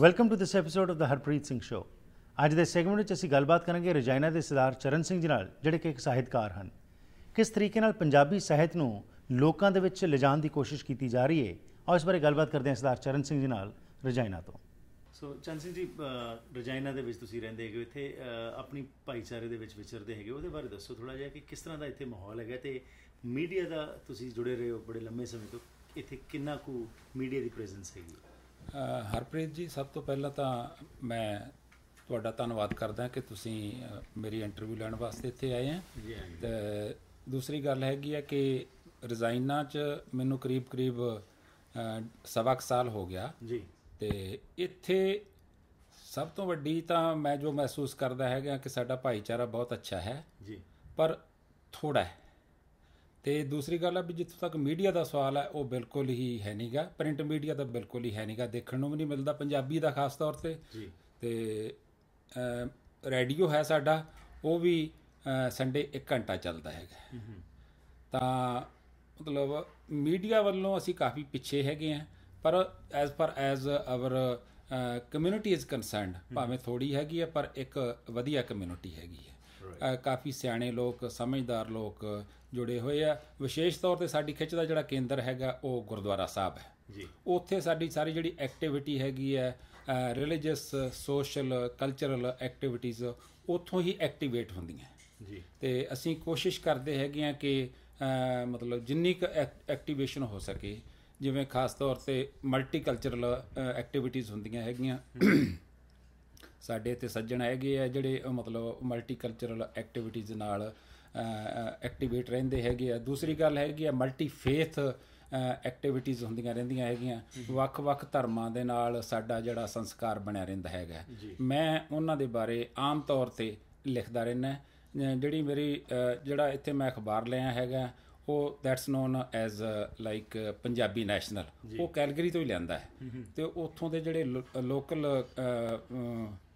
welcome to this episode of the Harpreet Singh show ਅੱਜ ਦੇ segment ਵਿੱਚ ਅਸੀਂ ਗੱਲਬਾਤ ਕਰਾਂਗੇ ਰਜਾਇਨਾ ਦੇ ਸਰਦਾਰ ਚਰਨ ਸਿੰਘ ਜੀ ਨਾਲ ਜਿਹੜੇ ਕਿ ਇੱਕ ਸਾਹਿਤਕਾਰ ਹਨ ਕਿਸ ਤਰੀਕੇ ਨਾਲ ਪੰਜਾਬੀ ਸਾਹਿਤ ਨੂੰ ਲੋਕਾਂ ਦੇ ਵਿੱਚ ਲਿਜਾਣ ਦੀ ਕੋਸ਼ਿਸ਼ ਕੀਤੀ ਜਾ ਰਹੀ ਹੈ ਆਓ ਇਸ ਬਾਰੇ ਗੱਲਬਾਤ ਕਰਦੇ ਹਾਂ ਸਰਦਾਰ ਚਰਨ ਸਿੰਘ ਜੀ ਨਾਲ ਰਜਾਇਨਾ ਤੋਂ ਸੋ ਚਰਨ ਸਿੰਘ ਜੀ ਰਜਾਇਨਾ ਦੇ ਵਿੱਚ ਤੁਸੀਂ ਰਹਿੰਦੇ ਹੈਗੇ ਇੱਥੇ ਆਪਣੀ ਭਾਈਚਾਰੇ ਦੇ ਵਿੱਚ ਵਿਚਰਦੇ ਹੈਗੇ ਉਹਦੇ ਬਾਰੇ ਦੱਸੋ ਥੋੜਾ ਜਿਹਾ ਕਿ ਕਿਸ ਤਰ੍ਹਾਂ ਦਾ ਇੱਥੇ ਮਾਹੌਲ ਹੈਗਾ ਤੇ ਮੀਡੀਆ ਦਾ ਤੁਸੀਂ ਜੁੜੇ ਰਹੇ ਹੋ ਬੜੇ ਲੰਮੇ ਸਮੇਂ ਤੋਂ ਇੱਥੇ ਕਿੰਨਾ ਕੁ ਮੀਡੀਆ ਦੀ ਪ੍ਰੈਜ਼ੈਂਸ ਹੈਗੀ ਹਰਪ੍ਰੀਤ ਜੀ ਸਭ ਤੋਂ ਪਹਿਲਾਂ ਤਾਂ ਮੈਂ ਤੁਹਾਡਾ ਧੰਨਵਾਦ ਕਰਦਾ ਕਿ ਤੁਸੀਂ ਮੇਰੀ ਇੰਟਰਵਿਊ ਲੈਣ ਵਾਸਤੇ ਇੱਥੇ ਆਏ ਆ ਤੇ ਦੂਸਰੀ ਗੱਲ ਹੈਗੀ ਆ ਕਿ ਰਜ਼ਾਇਨਾ 'ਚ ਮੈਨੂੰ ਕਰੀਬ-ਕਰੀਬ ਸਵਾ ਸਾਲ ਹੋ ਗਿਆ ਜੀ ਤੇ ਇੱਥੇ ਸਭ ਤੋਂ ਵੱਡੀ ਤਾਂ ਮੈਂ ਜੋ ਮਹਿਸੂਸ ਕਰਦਾ ਹੈਗਾ ਕਿ ਸਾਡਾ ਭਾਈਚਾਰਾ ਬਹੁਤ ਅੱਛਾ ਹੈ ਜੀ ਪਰ ਥੋੜਾ ਹੈ ਤੇ ਦੂਸਰੀ ਗੱਲ ਹੈ ਵੀ ਜਿੱਥੋਂ ਤੱਕ ਮੀਡੀਆ ਦਾ ਸਵਾਲ ਹੈ ਉਹ ਬਿਲਕੁਲ ਹੀ ਹੈ ਨਹੀਂਗਾ ਪ੍ਰਿੰਟ ਮੀਡੀਆ ਤਾਂ ਬਿਲਕੁਲ ਹੀ ਹੈ ਨਹੀਂਗਾ ਦੇਖਣ ਨੂੰ ਵੀ ਨਹੀਂ ਮਿਲਦਾ ਪੰਜਾਬੀ ਦਾ ਖਾਸ ਤੌਰ ਤੇ ਜੀ ਤੇ ਰੇਡੀਓ ਹੈ ਸਾਡਾ ਉਹ ਵੀ ਸੰਡੇ 1 ਘੰਟਾ ਚੱਲਦਾ ਹੈਗਾ ਤਾਂ ਮਤਲਬ ਮੀਡੀਆ ਵੱਲੋਂ ਅਸੀਂ ਕਾਫੀ ਪਿੱਛੇ ਹੈਗੇ ਆ ਪਰ as per as our community is concerned ਭਾਵੇਂ ਥੋੜੀ ਹੈਗੀ ਆ ਪਰ ਇੱਕ ਵਧੀਆ ਕਮਿਊਨਿਟੀ ਹੈਗੀ ਆ ਕਾਫੀ ਸਿਆਣੇ ਲੋਕ ਸਮਝਦਾਰ ਲੋਕ ਜੁੜੇ ਹੋਏ ਆ ਵਿਸ਼ੇਸ਼ ਤੌਰ ਤੇ ਸਾਡੀ ਖਿੱਚ ਦਾ ਜਿਹੜਾ ਕੇਂਦਰ ਹੈਗਾ ਉਹ ਗੁਰਦੁਆਰਾ ਸਾਹਿਬ ਹੈ ਜੀ ਉੱਥੇ ਸਾਡੀ ਸਾਰੀ ਜਿਹੜੀ ਐਕਟੀਵਿਟੀ ਹੈਗੀ ਹੈ ਰਿਲੀਜੀਅਸ ਸੋਸ਼ਲ ਕਲਚਰਲ ਐਕਟੀਵਿਟੀਜ਼ ਉੱਥੋਂ ਹੀ ਐਕਟੀਵੇਟ ਹੁੰਦੀਆਂ ਜੀ ਤੇ ਅਸੀਂ ਕੋਸ਼ਿਸ਼ ਕਰਦੇ ਹੈਗੇ ਆ ਕਿ ਮਤਲਬ ਜਿੰਨੀ ਕ ਐਕਟੀਵੇਸ਼ਨ ਹੋ ਸਕੇ ਜਿਵੇਂ ਖਾਸ ਤੌਰ ਤੇ ਮਲਟੀਕਲਚਰਲ ਐਕਟੀਵਿਟੀਜ਼ ਹੁੰਦੀਆਂ ਹੈਗੀਆਂ ਸਾਡੇ ਇੱਥੇ ਸੱਜਣ ਹੈਗੇ ਆ ਜਿਹੜੇ ਮਤਲਬ ਮਲਟੀਕਲਚਰਲ ਐਕਟੀਵਿਟੀਜ਼ ਨਾਲ ਐਕਟੀਵੇਟ ਰਹਿੰਦੇ ਹੈਗੇ ਆ ਦੂਸਰੀ ਗੱਲ ਹੈਗੀ ਆ ਮਲਟੀ ਫੇਥ ਐਕਟੀਵਿਟੀਜ਼ ਹੁੰਦੀਆਂ ਰਹਿੰਦੀਆਂ ਹੈਗੀਆਂ ਵੱਖ-ਵੱਖ ਧਰਮਾਂ ਦੇ ਨਾਲ ਸਾਡਾ ਜਿਹੜਾ ਸੰਸਕਾਰ ਬਣਿਆ ਰਹਿੰਦਾ ਹੈਗਾ ਮੈਂ ਉਹਨਾਂ ਦੇ ਬਾਰੇ ਆਮ ਤੌਰ ਤੇ ਲਿਖਦਾ ਰਹਿਣਾ ਜਿਹੜੀ ਮੇਰੀ ਜਿਹੜਾ ਇੱਥੇ ਮੈਂ ਅਖਬਾਰ ਲਿਆ ਹੈਗਾ ਉਹ that's known as like Punjabi national ਉਹ ਕੈਲਗਰੀ ਤੋਂ ਹੀ ਲਿਆਂਦਾ ਹੈ ਤੇ ਉੱਥੋਂ ਦੇ ਜਿਹੜੇ ਲੋਕਲ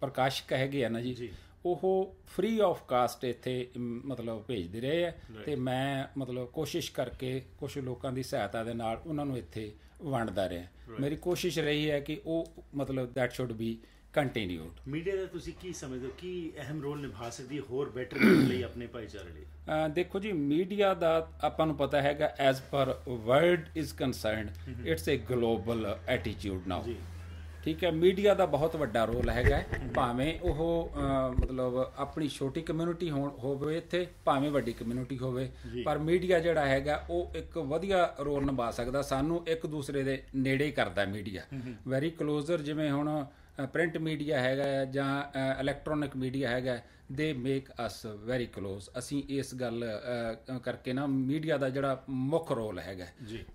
ਪ੍ਰਕਾਸ਼ਕ ਹੈਗੇ ਆ ਨਾ ਜੀ ਉਹ ਫ੍ਰੀ ਆਫ ਕਾਸਟ ਇੱਥੇ ਮਤਲਬ ਭੇਜਦੇ ਰਹੇ ਆ ਤੇ ਮੈਂ ਮਤਲਬ ਕੋਸ਼ਿਸ਼ ਕਰਕੇ ਕੁਝ ਲੋਕਾਂ ਦੀ ਸਹਾਇਤਾ ਦੇ ਨਾਲ ਉਹਨਾਂ ਨੂੰ ਇੱਥੇ ਵੰਡਦਾ ਰਿਹਾ ਮੇਰੀ ਕੋਸ਼ਿਸ਼ ਰਹੀ ਹੈ ਕਿ ਉਹ ਮਤਲਬ that should be continued media ਦਾ ਤੁਸੀਂ ਕੀ ਸਮਝਦੇ ਹੋ ਕੀ ਅਹਿਮ ਰੋਲ ਨਿਭਾ ਸਕਦੀ ਹੋਰ ਬੈਟਰ ਲਈ ਆਪਣੇ ਭਾਈਚਾਰੇ ਲਈ ਦੇਖੋ ਜੀ ਮੀਡੀਆ ਦਾ ਆਪਾਂ ਨੂੰ ਪਤਾ ਹੈਗਾ as per world is concerned it's a global attitude now ਠੀਕ ਹੈ ਮੀਡੀਆ ਦਾ ਬਹੁਤ ਵੱਡਾ ਰੋਲ ਹੈਗਾ ਭਾਵੇਂ ਉਹ ਮਤਲਬ ਆਪਣੀ ਛੋਟੀ ਕਮਿਊਨਿਟੀ ਹੋਵੇ ਇੱਥੇ ਭਾਵੇਂ ਵੱਡੀ ਕਮਿਊਨਿਟੀ ਹੋਵੇ ਪਰ ਮੀਡੀਆ ਜਿਹੜਾ ਹੈਗਾ ਉਹ ਇੱਕ ਵਧੀਆ ਰੋਲ ਨਿਭਾ ਸਕਦਾ ਸਾਨੂੰ ਇੱਕ ਦੂਸਰੇ ਦੇ ਨੇੜੇ ਕਰਦਾ ਮੀਡੀਆ ਵੈਰੀ ਕਲੋਜ਼ਰ ਜਿਵੇਂ ਹੁਣ ਪ੍ਰਿੰਟ ਮੀਡੀਆ ਹੈਗਾ ਜਾਂ ਇਲੈਕਟ੍ਰੋਨਿਕ ਮੀਡੀਆ ਹੈਗਾ ਦੇ ਮੇਕ ਅਸ ਵੈਰੀ ক্লোਜ਼ ਅਸੀਂ ਇਸ ਗੱਲ ਕਰਕੇ ਨਾ ਮੀਡੀਆ ਦਾ ਜਿਹੜਾ ਮੁੱਖ ਰੋਲ ਹੈਗਾ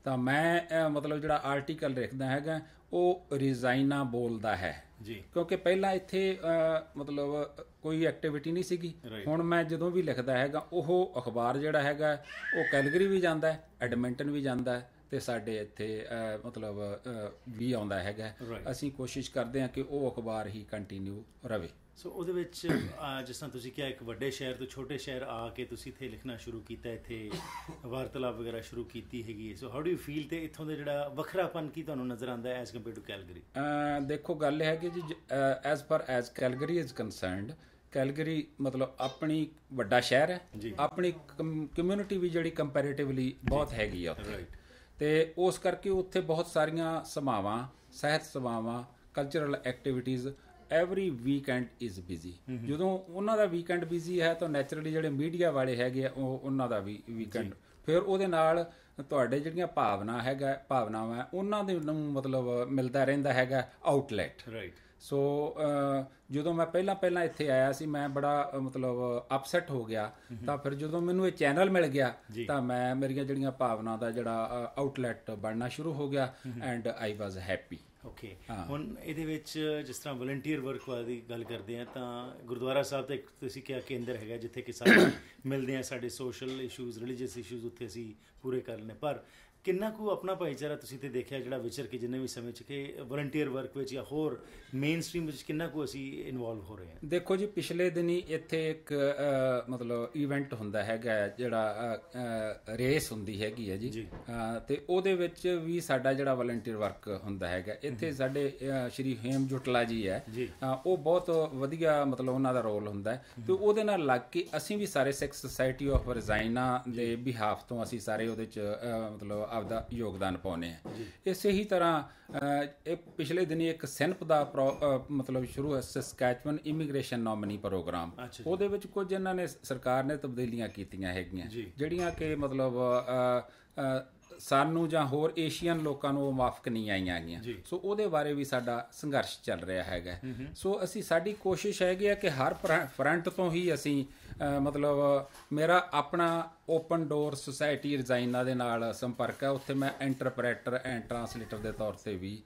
ਤਾਂ ਮੈਂ ਮਤਲਬ ਜਿਹੜਾ ਆਰਟੀਕਲ ਲਿਖਦਾ ਹੈਗਾ ਉਹ ਰਿਜ਼ਾਈਨਾ ਬੋਲਦਾ ਹੈ ਜੀ ਕਿਉਂਕਿ ਪਹਿਲਾਂ ਇੱਥੇ ਮਤਲਬ ਕੋਈ ਐਕਟੀਵਿਟੀ ਨਹੀਂ ਸੀਗੀ ਹੁਣ ਮੈਂ ਜਦੋਂ ਵੀ ਲਿਖਦਾ ਹੈਗਾ ਉਹ ਅਖਬਾਰ ਜਿਹੜਾ ਹੈਗਾ ਉਹ ਕੈਲਗਰੀ ਵੀ ਜਾਂਦਾ ਐਡਮਿੰਟਨ ਵੀ ਜਾਂਦਾ ਤੇ ਸਾਡੇ ਇੱਥੇ ਮਤਲਬ ਵੀ ਆਉਂਦਾ ਹੈਗਾ ਅਸੀਂ ਕੋਸ਼ਿਸ਼ ਕਰਦੇ ਹਾਂ ਕਿ ਉਹ ਅਖਬਾਰ ਹੀ ਕੰਟੀਨਿਊ ਰਵੇ ਸੋ ਉਹਦੇ ਵਿੱਚ ਜਿਸ ਤਰ੍ਹਾਂ ਤੁਸੀਂ ਕਿਹਾ ਇੱਕ ਵੱਡੇ ਸ਼ਹਿਰ ਤੋਂ ਛੋਟੇ ਸ਼ਹਿਰ ਆ ਕੇ ਤੁਸੀਂ ਇੱਥੇ ਲਿਖਣਾ ਸ਼ੁਰੂ ਕੀਤਾ ਇੱਥੇ ਵਾਰਤਲਾਪ ਵਗੈਰਾ ਸ਼ੁਰੂ ਕੀਤੀ ਹੈਗੀ so how do you feel ਤੇ ਇੱਥੋਂ ਦਾ ਜਿਹੜਾ ਵੱਖਰਾਪਨ ਕੀ ਤੁਹਾਨੂੰ ਨਜ਼ਰ ਆਉਂਦਾ ਐਸ ਕੰਪੇਅਰ ਟੂ ਕੈਲਗਰੀ ਦੇਖੋ ਗੱਲ ਹੈ ਕਿ ਜੀ as per as Calgary is concerned Calgary ਮਤਲਬ ਆਪਣੀ ਵੱਡਾ ਸ਼ਹਿਰ ਹੈ ਆਪਣੀ ਕਮਿਊਨਿਟੀ ਵੀ ਜਿਹੜੀ ਕੰਪੈਰੀਟਿਵਲੀ ਬਹੁਤ ਹੈਗੀ ਆ ਉੱਥੇ ਤੇ ਉਸ ਕਰਕੇ ਉੱਥੇ ਬਹੁਤ ਸਾਰੀਆਂ ਸਮਾਵਾਂ ਸਹਿਤ ਸਮਾਵਾਂ cultural activities every weekend is busy ਜਦੋਂ ਉਹਨਾਂ ਦਾ ਵੀਕਐਂਡ ਬਿਜ਼ੀ ਹੈ ਤਾਂ ਨੇਚਰਲੀ ਜਿਹੜੇ ਮੀਡੀਆ ਵਾਲੇ ਹੈਗੇ ਆ ਉਹ ਉਹਨਾਂ ਦਾ ਵੀ ਵੀਕਐਂਡ ਫਿਰ ਉਹਦੇ ਨਾਲ ਤੁਹਾਡੇ ਜਿਹੜੀਆਂ ਭਾਵਨਾ ਹੈਗਾ ਭਾਵਨਾਵਾਂ ਉਹਨਾਂ ਦੇ ਨੂੰ ਮਤਲਬ ਮਿਲਦਾ ਰਹਿੰਦਾ ਹੈਗਾ ਆਊਟਲੈਟ ਰਾਈਟ ਸੋ ਜਦੋਂ ਮੈਂ ਪਹਿਲਾਂ ਪਹਿਲਾਂ ਇੱਥੇ ਆਇਆ ਸੀ ਮੈਂ ਬੜਾ ਮਤਲਬ ਅਪਸੈਟ ਹੋ ਗਿਆ ਤਾਂ ਫਿਰ ਜਦੋਂ ਮੈਨੂੰ ਇਹ ਚੈਨਲ ਮਿਲ ਗਿਆ ਤਾਂ ਮੈਂ ਮੇਰੀਆਂ ਜਿਹੜੀਆਂ ਭਾਵਨਾ ਦਾ ਜਿਹੜਾ ਆਊਟਲੈਟ ਬਣਨਾ ਸ਼ੁਰੂ ਹੋ ਗਿਆ and I was happy okay ਹੁਣ ਇਹਦੇ ਵਿੱਚ ਜਿਸ ਤਰ੍ਹਾਂ ਵਲੰਟੀਅਰ ਵਰਕ ਵਾਲੀ ਗੱਲ ਕਰਦੇ ਆ ਤਾਂ ਗੁਰਦੁਆਰਾ ਸਾਹਿਬ ਤੇ ਤੁਸੀਂ ਕਿਹਾ ਕੇਂਦਰ ਹੈਗਾ ਜਿੱਥੇ ਕਿ ਮਿਲਦੇ ਆ ਸਾਡੇ ਸੋਸ਼ਲ ਇਸ਼ੂਜ਼ ਰਿਲੀਜੀਅਸ ਇਸ਼ੂਜ਼ ਉੱਥੇ ਅਸੀਂ ਪੂਰੇ ਕਰਨੇ ਪਰ ਕਿੰਨਾ ਕੁ ਆਪਣਾ ਭਾਈਚਾਰਾ ਤੁਸੀਂ ਤੇ ਦੇਖਿਆ ਜਿਹੜਾ ਵਿਚਰ ਕੇ ਜਿੰਨੇ ਵੀ ਸਮੇਂ ਚ ਕਿ ਵਲੰਟੀਅਰ ਵਰਕ ਵਿੱਚ ਜਾਂ ਹੋਰ ਮੇਨ ਸਟ੍ਰੀਮ ਵਿੱਚ ਕਿੰਨਾ ਕੁ ਅਸੀਂ ਇਨਵੋਲਵ ਹੋ ਰਹੇ ਹਾਂ ਦੇਖੋ ਜੀ ਪਿਛਲੇ ਦਿਨੀ ਇੱਥੇ ਇੱਕ ਮਤਲਬ ਇਵੈਂਟ ਹੁੰਦਾ ਹੈਗਾ ਜਿਹੜਾ ਰੇਸ ਹੁੰਦੀ ਹੈਗੀ ਹੈ ਜੀ ਤੇ ਉਹਦੇ ਵਿੱਚ ਵੀ ਸਾਡਾ ਜਿਹੜਾ ਵਲੰਟੀਅਰ ਵਰਕ ਹੁੰਦਾ ਹੈਗਾ ਇੱਥੇ ਸਾਡੇ ਸ਼੍ਰੀ ਹੇਮ ਜੁਟਲਾ ਜੀ ਹੈ ਉਹ ਬਹੁਤ ਵਧੀਆ ਮਤਲਬ ਉਹਨਾਂ ਦਾ ਰੋਲ ਹੁੰਦਾ ਤੇ ਉਹਦੇ ਨਾਲ ਲੱਗ ਕੇ ਅਸੀਂ ਵੀ ਸਾਰੇ ਸਿੱਖ ਸੋਸਾਇਟੀ ਆਫ ਰਜ਼ਾਈਨਾ ਦੇ ਬਿਹਾਫ ਤੋਂ ਅਸੀਂ ਸਾਰੇ ਉਹਦੇ ਚ ਮਤਲਬ ਆਪਦਾ ਯੋਗਦਾਨ ਪਾਉਨੇ ਆ ਇਸੇ ਹੀ ਤਰ੍ਹਾਂ ਇਹ ਪਿਛਲੇ ਦਿਨੀ ਇੱਕ ਸੈਨਪ ਦਾ ਮਤਲਬ ਸ਼ੁਰੂ ਹੈ ਸਸਕੈਚਵਨ ਇਮੀਗ੍ਰੇਸ਼ਨ ਨੋਮਨੀ ਪ੍ਰੋਗਰਾਮ ਉਹਦੇ ਵਿੱਚ ਕੁਝ ਇਹਨਾਂ ਨੇ ਸਰਕਾਰ ਨੇ ਤਬਦੀਲੀਆਂ ਕੀਤੀਆਂ ਹੈਗੀਆਂ ਜਿਹੜੀਆਂ ਕਿ ਮਤਲਬ ਸਾਨੂੰ ਜਾਂ ਹੋਰ ਏਸ਼ੀਅਨ ਲੋਕਾਂ ਨੂੰ ਮਾਫਕ ਨਹੀਂ ਆਈਆਂ ਗਈਆਂ ਸੋ ਉਹਦੇ ਬਾਰੇ ਵੀ ਸਾਡਾ ਸੰਘਰਸ਼ ਚੱਲ ਰਿਹਾ ਹੈਗਾ ਸੋ ਅਸੀਂ ਸਾਡੀ ਕੋਸ਼ਿਸ਼ ਹੈਗੀ ਆ ਕਿ ਹਰ ਫਰੰਟ ਤੋਂ ਹੀ ਅਸੀਂ ਮਤਲਬ ਮੇਰਾ ਆਪਣਾ ਓਪਨ ਡੋਰ ਸੁਸਾਇਟੀ ਰਜ਼ਾਈਨਾ ਦੇ ਨਾਲ ਸੰਪਰਕ ਹੈ ਉੱਥੇ ਮੈਂ ਇੰਟਰਪ੍ਰੀਟਰ ਐਂਡ ਟ੍ਰਾਂਸਲੇਟਰ ਦੇ ਤੌਰ ਤੇ ਵੀ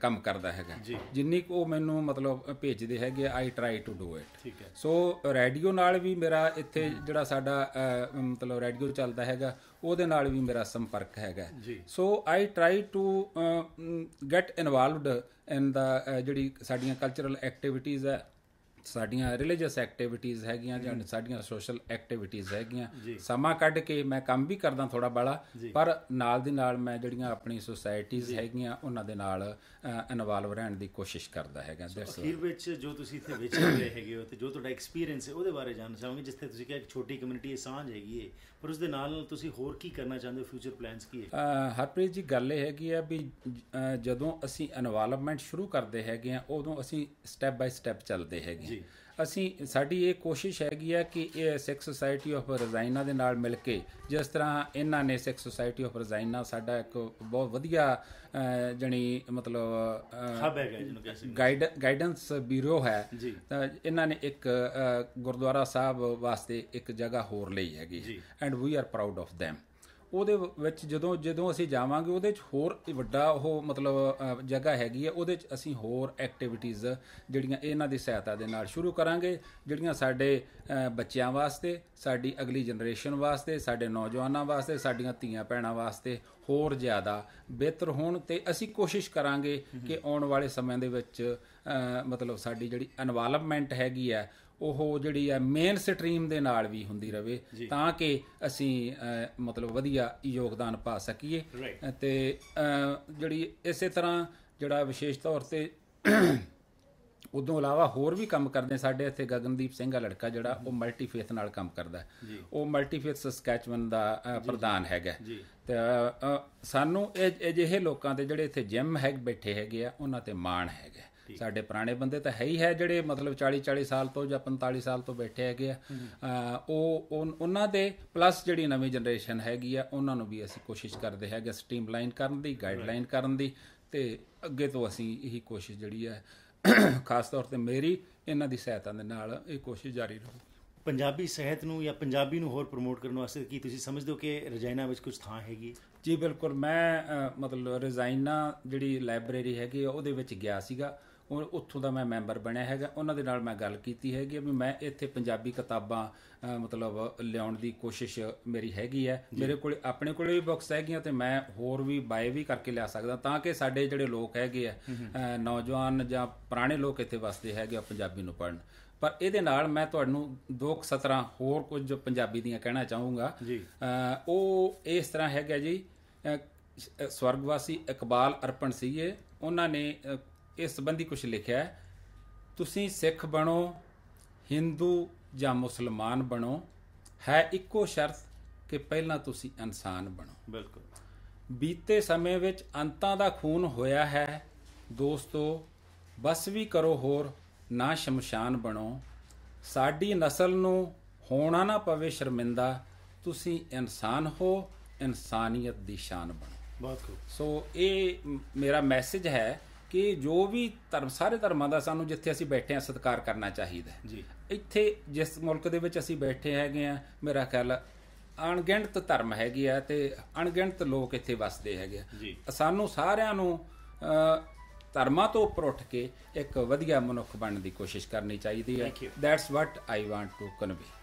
ਕੰਮ ਕਰਦਾ ਹੈਗਾ ਜਿੰਨੀ ਕੋ ਉਹ ਮੈਨੂੰ ਮਤਲਬ ਭੇਜਦੇ ਹੈਗੇ I try to do it so radio ਨਾਲ ਵੀ ਮੇਰਾ ਇੱਥੇ ਜਿਹੜਾ ਸਾਡਾ ਮਤਲਬ ਰੇਡੀਓ ਚੱਲਦਾ ਹੈਗਾ ਉਹਦੇ ਨਾਲ ਵੀ ਮੇਰਾ ਸੰਪਰਕ ਹੈਗਾ so I try to get involved in the ਜਿਹੜੀ ਸਾਡੀਆਂ ਕਲਚਰਲ ਐਕਟੀਵਿਟੀਜ਼ ਹੈ ਸਾਡੀਆਂ ਰਿਲੀਜੀਅਸ ਐਕਟੀਵਿਟੀਆਂ ਹੈਗੀਆਂ ਜਾਂ ਸਾਡੀਆਂ ਸੋਸ਼ਲ ਐਕਟੀਵਿਟੀਆਂ ਹੈਗੀਆਂ ਸਮਾਂ ਕੱਢ ਕੇ ਮੈਂ ਕੰਮ ਵੀ ਕਰਦਾ ਥੋੜਾ ਬਾਲਾ ਪਰ ਨਾਲ ਦੀ ਨਾਲ ਮੈਂ ਜਿਹੜੀਆਂ ਆਪਣੀ ਸੋਸਾਇਟੀਜ਼ ਹੈਗੀਆਂ ਉਹਨਾਂ ਦੇ ਨਾਲ ਇਨਵੋਲਵ ਰਹਿਣ ਦੀ ਕੋਸ਼ਿਸ਼ ਕਰਦਾ ਹੈਗਾ ਅਖੀਰ ਵਿੱਚ ਜੋ ਤੁਸੀਂ ਇੱਥੇ ਵਿੱਚ ਰਹੇ ਹੈਗੇ ਹੋ ਤੇ ਜੋ ਤੁਹਾਡਾ ਐਕਸਪੀਰੀਅੰਸ ਹੈ ਉਹਦੇ ਬਾਰੇ ਜਾਣਨਾ ਚਾਹਾਂਗੇ ਜਿੱਥੇ ਤੁਸੀਂ ਕਿਹਾ ਇੱਕ ਛੋਟੀ ਕਮਿਊਨਿਟੀ ਸਾਂਝ ਹੈਗੀ ਹੈ ਪਰ ਉਸ ਦੇ ਨਾਲ ਨਾਲ ਤੁਸੀਂ ਹੋਰ ਕੀ ਕਰਨਾ ਚਾਹੁੰਦੇ ਹੋ ਫਿਊਚਰ ਪਲਾਨਸ ਕੀ ਹੈ ਹਰਪ੍ਰੀਤ ਜੀ ਗੱਲ ਇਹ ਹੈਗੀ ਆ ਵੀ ਜਦੋਂ ਅਸੀਂ ਇਨਵੋਲਵਮੈਂਟ ਸ਼ੁਰੂ ਕਰਦੇ ਹੈਗੇ ਆ ਉਦੋਂ ਅਸੀਂ ਸਟੈਪ ਬਾਈ ਸਟੈਪ ਚੱਲਦੇ ਹੈਗੇ ਜੀ ਅਸੀਂ ਸਾਡੀ ਇਹ ਕੋਸ਼ਿਸ਼ ਹੈਗੀ ਹੈ ਕਿ ਇਹ ਸਿੱਖ ਸੁਸਾਇਟੀ ਆਫ ਰਜ਼ਾਈਨਾ ਦੇ ਨਾਲ ਮਿਲ ਕੇ ਜਿਸ ਤਰ੍ਹਾਂ ਇਹਨਾਂ ਨੇ ਸਿੱਖ ਸੁਸਾਇਟੀ ਆਫ ਰਜ਼ਾਈਨਾ ਸਾਡਾ ਇੱਕ ਬਹੁਤ ਵਧੀਆ ਜਣੀ ਮਤਲਬ ਹੈ ਜਿਹਨੂੰ ਕਹਿੰਦੇ ਗਾਈਡੈਂਸ ਬਿਊਰੋ ਹੈ ਤਾਂ ਇਹਨਾਂ ਨੇ ਇੱਕ ਗੁਰਦੁਆਰਾ ਸਾਹਿਬ ਵਾਸਤੇ ਇੱਕ ਜਗ੍ਹਾ ਹੋਰ ਲਈ ਹੈਗੀ and we are proud of them ਉਹਦੇ ਵਿੱਚ ਜਦੋਂ ਜਦੋਂ ਅਸੀਂ ਜਾਵਾਂਗੇ ਉਹਦੇ ਵਿੱਚ ਹੋਰ ਵੱਡਾ ਉਹ ਮਤਲਬ ਜਗ੍ਹਾ ਹੈਗੀ ਹੈ ਉਹਦੇ ਵਿੱਚ ਅਸੀਂ ਹੋਰ ਐਕਟੀਵਿਟੀਆਂ ਜਿਹੜੀਆਂ ਇਹਨਾਂ ਦੀ ਸਹਾਇਤਾ ਦੇ ਨਾਲ ਸ਼ੁਰੂ ਕਰਾਂਗੇ ਜਿਹੜੀਆਂ ਸਾਡੇ ਬੱਚਿਆਂ ਵਾਸਤੇ ਸਾਡੀ ਅਗਲੀ ਜਨਰੇਸ਼ਨ ਵਾਸਤੇ ਸਾਡੇ ਨੌਜਵਾਨਾਂ ਵਾਸਤੇ ਸਾਡੀਆਂ ਧੀਆਂ ਭੈਣਾਂ ਵਾਸਤੇ ਹੋਰ ਜ਼ਿਆਦਾ ਬਿਹਤਰ ਹੋਣ ਤੇ ਅਸੀਂ ਕੋਸ਼ਿਸ਼ ਕਰਾਂਗੇ ਕਿ ਆਉਣ ਵਾਲੇ ਸਮੇਂ ਦੇ ਵਿੱਚ ਮਤਲਬ ਸਾਡੀ ਜਿਹੜੀ ਇਨਵੋਲਵਮੈਂਟ ਹੈਗੀ ਹੈ ਉਹ ਜਿਹੜੀ ਹੈ ਮੇਨ ਸਟ੍ਰੀਮ ਦੇ ਨਾਲ ਵੀ ਹੁੰਦੀ ਰਵੇ ਤਾਂ ਕਿ ਅਸੀਂ ਮਤਲਬ ਵਧੀਆ ਯੋਗਦਾਨ ਪਾ ਸਕੀਏ ਤੇ ਜਿਹੜੀ ਇਸੇ ਤਰ੍ਹਾਂ ਜਿਹੜਾ ਵਿਸ਼ੇਸ਼ ਤੌਰ ਤੇ ਉਦੋਂ ਇਲਾਵਾ ਹੋਰ ਵੀ ਕੰਮ ਕਰਦੇ ਸਾਡੇ ਇੱਥੇ ਗਗਨਦੀਪ ਸਿੰਘ ਆ ਲੜਕਾ ਜਿਹੜਾ ਉਹ ਮਲਟੀ ਫੇਥ ਨਾਲ ਕੰਮ ਕਰਦਾ ਉਹ ਮਲਟੀ ਫੇਥ ਸਸਕੈਚਵਨ ਦਾ ਪ੍ਰਧਾਨ ਹੈਗਾ ਤੇ ਸਾਨੂੰ ਇਹ ਅਜਿਹੇ ਲੋਕਾਂ ਤੇ ਜਿਹੜੇ ਇੱਥੇ ਜਿਮ ਹੈਗ ਬੈਠੇ ਹੈਗੇ ਆ ਉਹਨਾਂ ਤੇ ਮਾਣ ਹੈਗਾ ਸਾਡੇ ਪੁਰਾਣੇ ਬੰਦੇ ਤਾਂ ਹੈ ਹੀ ਹੈ ਜਿਹੜੇ ਮਤਲਬ 40 40 ਸਾਲ ਤੋਂ ਜਾਂ 45 ਸਾਲ ਤੋਂ ਬੈਠੇ ਹੈਗੇ ਆ ਉਹ ਉਹਨਾਂ ਦੇ ਪਲੱਸ ਜਿਹੜੀ ਨਵੀਂ ਜਨਰੇਸ਼ਨ ਹੈਗੀ ਆ ਉਹਨਾਂ ਨੂੰ ਵੀ ਅਸੀਂ ਕੋਸ਼ਿਸ਼ ਕਰਦੇ ਹੈਗੇ ਸਟ੍ਰੀਮਲਾਈਨ ਕਰਨ ਦੀ ਗਾਈਡਲਾਈਨ ਕਰਨ ਦੀ ਤੇ ਅੱਗੇ ਤੋਂ ਅਸੀਂ ਇਹੀ ਕੋਸ਼ਿਸ਼ ਜਿਹੜੀ ਹੈ ਖਾਸ ਤੌਰ ਤੇ ਮੇਰੀ ਇਹਨਾਂ ਦੀ ਸਹਾਇਤਾ ਦੇ ਨਾਲ ਇਹ ਕੋਸ਼ਿਸ਼ ਜਾਰੀ ਰਹੂ ਪੰਜਾਬੀ ਸਿਹਤ ਨੂੰ ਜਾਂ ਪੰਜਾਬੀ ਨੂੰ ਹੋਰ ਪ੍ਰਮੋਟ ਕਰਨ ਵਾਸਤੇ ਕੀ ਤੁਸੀਂ ਸਮਝਦੇ ਹੋ ਕਿ ਰਜਾਇਨਾ ਵਿੱਚ ਕੁਝ ਥਾਂ ਹੈਗੀ ਜੀ ਬਿਲਕੁਲ ਮੈਂ ਮਤਲਬ ਰਜਾਇਨਾ ਜਿਹੜੀ ਲਾਇਬ੍ਰੇਰੀ ਹੈਗੀ ਉਹਦੇ ਵਿੱਚ ਗਿਆ ਸੀਗਾ ਉਹ ਉੱਥੋਂ ਦਾ ਮੈਂ ਮੈਂਬਰ ਬਣਿਆ ਹੈਗਾ ਉਹਨਾਂ ਦੇ ਨਾਲ ਮੈਂ ਗੱਲ ਕੀਤੀ ਹੈਗੀ ਵੀ ਮੈਂ ਇੱਥੇ ਪੰਜਾਬੀ ਕਿਤਾਬਾਂ ਮਤਲਬ ਲਿਆਉਣ ਦੀ ਕੋਸ਼ਿਸ਼ ਮੇਰੀ ਹੈਗੀ ਹੈ ਮੇਰੇ ਕੋਲ ਆਪਣੇ ਕੋਲੇ ਵੀ ਬੁੱਕਸ ਹੈਗੀਆਂ ਤੇ ਮੈਂ ਹੋਰ ਵੀ ਬਾਏ ਵੀ ਕਰਕੇ ਲਿਆ ਸਕਦਾ ਤਾਂ ਕਿ ਸਾਡੇ ਜਿਹੜੇ ਲੋਕ ਹੈਗੇ ਆ ਨੌਜਵਾਨ ਜਾਂ ਪੁਰਾਣੇ ਲੋਕ ਇੱਥੇ ਵਸਦੇ ਹੈਗੇ ਆ ਪੰਜਾਬੀ ਨੂੰ ਪੜਨ ਪਰ ਇਹਦੇ ਨਾਲ ਮੈਂ ਤੁਹਾਨੂੰ ਦੋ ਸਤਰਾਂ ਹੋਰ ਕੁਝ ਪੰਜਾਬੀ ਦੀਆਂ ਕਹਿਣਾ ਚਾਹੂੰਗਾ ਉਹ ਇਸ ਤਰ੍ਹਾਂ ਹੈਗਾ ਜੀ ਸਵਰਗਵਾਸੀ ਇਕਬਾਲ ਅਰਪਣ ਸੀਗੇ ਉਹਨਾਂ ਨੇ ਇਸ ਸੰਬੰਧੀ ਕੁਝ ਲਿਖਿਆ ਹੈ ਤੁਸੀਂ ਸਿੱਖ ਬਣੋ ਹਿੰਦੂ ਜਾਂ ਮੁਸਲਮਾਨ ਬਣੋ ਹੈ ਇੱਕੋ ਸ਼ਰਤ ਕਿ ਪਹਿਲਾਂ ਤੁਸੀਂ ਇਨਸਾਨ ਬਣੋ ਬਿਲਕੁਲ ਬੀਤੇ ਸਮੇਂ ਵਿੱਚ ਅੰਤਾਂ ਦਾ ਖੂਨ ਹੋਇਆ ਹੈ ਦੋਸਤੋ ਬਸ ਵੀ ਕਰੋ ਹੋਰ ਨਾ ਸ਼ਮਸ਼ਾਨ ਬਣੋ ਸਾਡੀ ਨਸਲ ਨੂੰ ਹੋਣਾ ਨਾ ਪਵੇ ਸ਼ਰਮਿੰਦਾ ਤੁਸੀਂ ਇਨਸਾਨ ਹੋ ਇਨਸਾਨੀਅਤ ਦੀ ਸ਼ਾਨ ਬਣੋ ਬਹੁਤ ਖੂਬ ਸੋ ਇਹ ਮੇਰਾ ਮੈਸੇਜ ਹੈ ਕਿ ਜੋ ਵੀ ਧਰਮ ਸਾਰੇ ਧਰਮਾਂ ਦਾ ਸਾਨੂੰ ਜਿੱਥੇ ਅਸੀਂ ਬੈਠੇ ਆ ਸਤਿਕਾਰ ਕਰਨਾ ਚਾਹੀਦਾ ਜੀ ਇੱਥੇ ਜਿਸ ਮੁਲਕ ਦੇ ਵਿੱਚ ਅਸੀਂ ਬੈਠੇ ਹੈਗੇ ਆ ਮੇਰਾ ਖਿਆਲ ਅਣਗਿਣਤ ਧਰਮ ਹੈਗੇ ਆ ਤੇ ਅਣਗਿਣਤ ਲੋਕ ਇੱਥੇ ਵੱਸਦੇ ਹੈਗੇ ਆ ਸਾਨੂੰ ਸਾਰਿਆਂ ਨੂੰ ਧਰਮਾਂ ਤੋਂ ਉੱਪਰ ਉੱਠ ਕੇ ਇੱਕ ਵਧੀਆ ਮਨੁੱਖ ਬਣਨ ਦੀ ਕੋਸ਼ਿਸ਼ ਕਰਨੀ ਚਾਹੀਦੀ ਹੈ thank you that's what I want to convey